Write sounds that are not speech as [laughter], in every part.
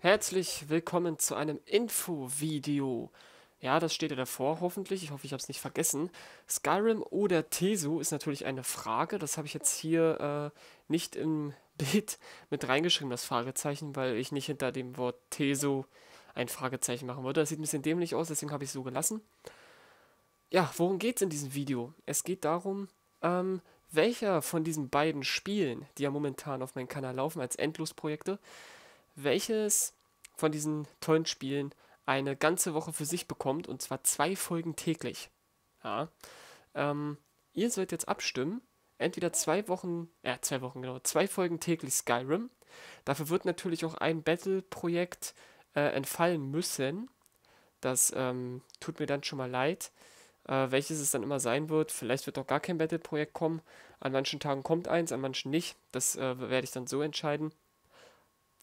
Herzlich willkommen zu einem Info-Video. Ja, das steht ja davor, hoffentlich. Ich hoffe, ich habe es nicht vergessen. Skyrim oder Tesu ist natürlich eine Frage. Das habe ich jetzt hier äh, nicht im [laughs] Bild mit reingeschrieben, das Fragezeichen, weil ich nicht hinter dem Wort Tesu ein Fragezeichen machen wollte. Das sieht ein bisschen dämlich aus, deswegen habe ich es so gelassen. Ja, worum geht es in diesem Video? Es geht darum, ähm, welcher von diesen beiden Spielen, die ja momentan auf meinem Kanal laufen als Endlosprojekte, projekte welches von diesen tollen Spielen eine ganze Woche für sich bekommt und zwar zwei Folgen täglich. Ja. Ähm, ihr sollt jetzt abstimmen. Entweder zwei Wochen, äh, zwei Wochen genau, zwei Folgen täglich Skyrim. Dafür wird natürlich auch ein Battle-Projekt äh, entfallen müssen. Das ähm, tut mir dann schon mal leid, äh, welches es dann immer sein wird. Vielleicht wird auch gar kein Battle-Projekt kommen. An manchen Tagen kommt eins, an manchen nicht. Das äh, werde ich dann so entscheiden.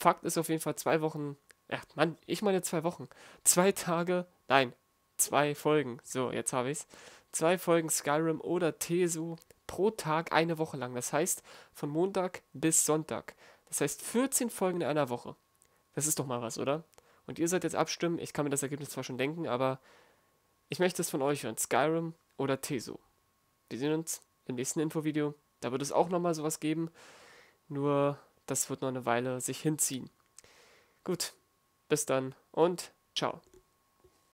Fakt ist auf jeden Fall zwei Wochen. Ja, Mann, ich meine zwei Wochen. Zwei Tage, nein, zwei Folgen. So, jetzt habe ich es. Zwei Folgen Skyrim oder Tesu pro Tag eine Woche lang. Das heißt, von Montag bis Sonntag. Das heißt, 14 Folgen in einer Woche. Das ist doch mal was, oder? Und ihr seid jetzt abstimmen. Ich kann mir das Ergebnis zwar schon denken, aber ich möchte es von euch hören. Skyrim oder Tesu. Wir sehen uns im nächsten Infovideo. Da wird es auch nochmal sowas geben. Nur das wird noch eine Weile sich hinziehen. Gut, bis dann und ciao.